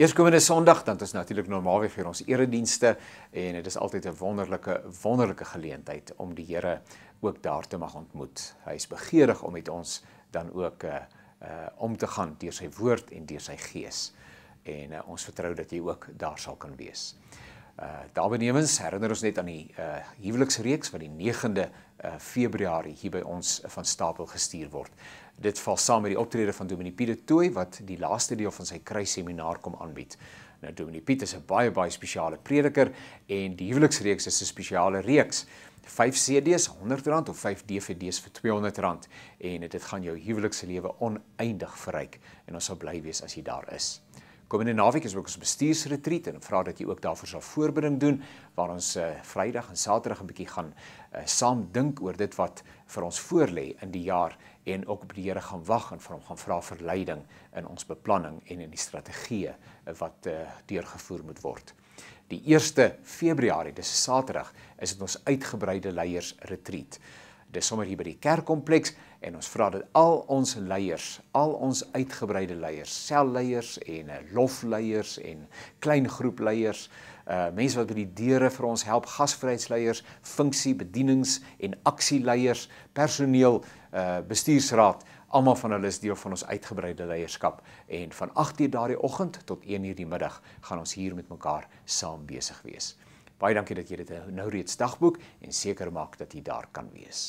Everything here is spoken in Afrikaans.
Eerskomende Sondag dan is natuurlik normaalweg vir ons eredienste en dit is altyd 'n wonderlike wonderlike geleentheid om die Here ook daar te mag ontmoet. Hy is begeerig om met ons dan ook uh, uh om te gaan deur sy woord en deur sy gees. En uh, ons vertrou dat jy ook daar sal kan wees. Eh, daar benewens herinner ons net aan die uh huweliksreeks wat die 9de uh eh, Februarie hier by ons van Stapel gestuur word. Dit val saam met die optrede van Dominee Piet de Tooi wat die laaste deel van sy kruisseminar kom aanbied. Nou Dominee Piet is 'n baie baie spesiale prediker en die huweliksreeks is 'n spesiale reeks. 5 CD's R100 of 5 DVD's vir R200 en dit gaan jou huwelikslewe oneindig verryk en ons sal bly wees as jy daar is. Komende naweek is ook ons bestuursretreat en vra dat jy ook daarvoor sal voorbereiding doen waar ons uh, Vrydag en Saterdag 'n bietjie gaan uh, saam dink oor dit wat vir ons voorlê in die jaar en ook op die Here gaan wag en van hom gaan vra vir leiding in ons beplanning en in die strategieë eh, wat uh, deurgevoer moet word. Die 1 Februarie, dis Saterdag, is dit ons uitgebreide leiersretreat. Dis sommer hier by die kerkkompleks en ons vra dat al ons leiers, al ons uitgebreide leiers, selleiers en eh, lofleiers en klein groepleiers, uh eh, mense wat by die deure vir ons help, gasvryheidsleiers, funksiebedienings en aksieleiers, personeel, uh bestuursraad Almal van hulle is deel van ons uitgebreide leierskap en van 8:00 daardie oggend tot 1:00 die middag gaan ons hier met mekaar saam besig wees. Baie dankie dat jy dit nou reeds dagboek en seker maak dat jy daar kan wees.